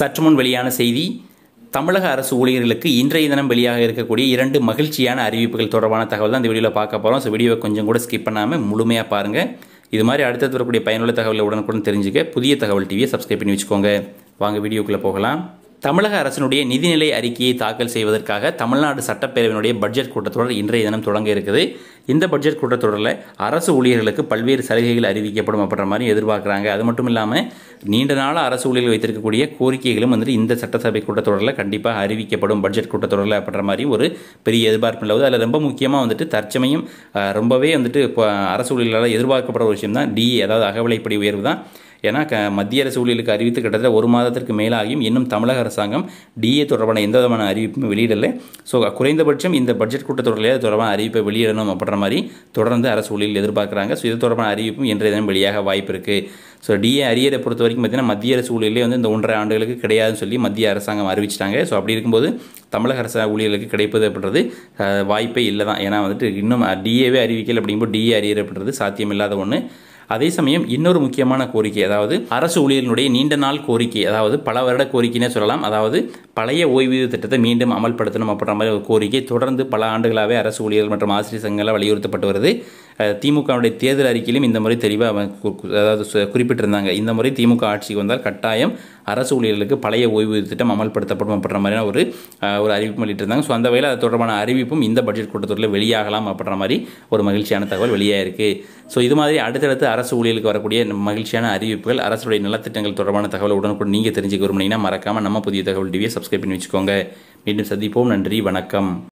சற்று முன் வெளியான செய்தி தமிழக அரசு ஊழியர்களுக்கு இன்றைய தினம் வெளியாக இருக்கக்கூடிய இரண்டு மகிழ்ச்சியான அறிவிப்புகள் தொடர்பான தகவல் தான் இந்த வீடியோவில் பார்க்க போகிறோம் ஸோ வீடியோவை கொஞ்சம் கூட ஸ்கிப் பண்ணாமல் முழுமையாக பாருங்கள் இது மாதிரி அடுத்த வரக்கூடிய பயனுள்ள தகவலை உடனுக்குடன் தெரிஞ்சுக்க புதிய தகவல் டிவியை சப்ஸ்கிரைப் பண்ணி வச்சுக்கோங்க வாங்க வீடியோக்குள்ளே போகலாம் தமிழக அரசினுடைய நிதிநிலை அறிக்கையை தாக்கல் செய்வதற்காக தமிழ்நாடு சட்டப்பேரவையினுடைய பட்ஜெட் கூட்டத்தொடர் இன்றைய தினம் தொடங்க இருக்குது இந்த பட்ஜெட் கூட்டத்தொடரில் அரசு ஊழியர்களுக்கு பல்வேறு சலுகைகள் அறிவிக்கப்படும் அப்படின்ற மாதிரி எதிர்பார்க்குறாங்க அது மட்டும் இல்லாமல் நீண்ட நாள் அரசு ஊழியர்கள் வைத்திருக்கக்கூடிய கோரிக்கைகளும் வந்துட்டு இந்த சட்டசபை கூட்டத்தொடரில் கண்டிப்பாக அறிவிக்கப்படும் பட்ஜெட் கூட்டத்தொடரில் அப்படின்ற மாதிரி ஒரு பெரிய எதிர்பார்ப்பு நிலவுது அதில் ரொம்ப முக்கியமாக வந்துட்டு தற்சமயம் ரொம்பவே வந்துட்டு இப்போ அரசு ஊழியர்களால் எதிர்பார்க்கப்படுற ஒரு விஷயம் தான் டி அதாவது அகவிலைப்படி உயர்வு தான் ஏன்னா க மத்திய அரசு ஊழியர்களுக்கு அறிவித்து கிட்டத்தட்ட ஒரு மாதத்திற்கு மேலாகியும் இன்னும் தமிழக அரசாங்கம் டிஏ தொடர்பான எந்த விதமான அறிவிப்பும் வெளியிடலை ஸோ குறைந்தபட்சம் இந்த பட்ஜெட் கூட்டத்தொடரில் தொடர்பான அறிவிப்பை வெளியிடணும் அப்படின்ற மாதிரி தொடர்ந்து அரசு ஊழியர்கள் எதிர்பார்க்குறாங்க ஸோ இது தொடர்பான அறிவிப்பும் இன்றைய தினம் வெளியாக வாய்ப்பு இருக்குது ஸோ டிஏ அரியரை பொறுத்த வரைக்கும் பார்த்திங்கன்னா மத்திய அரசு ஊழியர்களே வந்து இந்த ஒன்றரை ஆண்டுகளுக்கு கிடையாதுன்னு சொல்லி மத்திய அரசாங்கம் அறிவிச்சிட்டாங்க ஸோ அப்படி இருக்கும்போது தமிழக அரசு ஊழியர்களுக்கு கிடைப்பது அப்படின்றது வாய்ப்பே இல்லை தான் ஏன்னா வந்துட்டு இன்னும் டிஏவே அறிவிக்கல் அப்படிங்கும்போது டிஏ அரியர் அப்படின்றது சாத்தியம் இல்லாத ஒன்று அதே சமயம் இன்னொரு முக்கியமான கோரிக்கை அதாவது அரசு ஊழியர்களுடைய நீண்ட நாள் கோரிக்கை அதாவது பல வருட கோரிக்கைன்னே சொல்லலாம் அதாவது பழைய ஓய்வூதிய திட்டத்தை மீண்டும் அமல்படுத்தணும் அப்படின்ற மாதிரி ஒரு கோரிக்கை தொடர்ந்து பல ஆண்டுகளாகவே அரசு ஊழியர்கள் மற்றும் ஆசிரியர் சங்கங்களால் வலியுறுத்தப்பட்டு வருது திமுகவுடைய தேர்தல் அறிக்கையிலும் இந்த முறை தெளிவாக அவன் அதாவது குறிப்பிட்டிருந்தாங்க இந்த முறை திமுக ஆட்சிக்கு வந்தால் கட்டாயம் அரசு ஊழியர்களுக்கு பழைய ஓய்வூதிய திட்டம் அமல்படுத்தப்படும் அப்படின்ற மாதிரியான ஒரு ஒரு அறிவிப்பு வெளியிட்டிருந்தாங்க ஸோ அந்த வகையில் அது தொடர்பான அறிவிப்பும் இந்த பட்ஜெட் கூட்டத்தொடரில் வெளியாகலாம் அப்படின்ற மாதிரி ஒரு மகிழ்ச்சியான தகவல் வெளியாகிருக்கு ஸோ இது மாதிரி அடுத்தடுத்து அரசு ஊழியர்களுக்கு வரக்கூடிய மகிழ்ச்சியான அறிவிப்புகள் அரசுடைய நலத்திட்டங்கள் தொடர்பான தகவல் உடனுக்குடன் நீங்கள் தெரிஞ்சுக்க விரும்புனீங்கன்னா மறக்காமல் நம்ம புதிய தகவல் டிவியை சப்ஸ்கிரைப் பண்ணி வச்சுக்கோங்க மீண்டும் சந்திப்போம் நன்றி வணக்கம்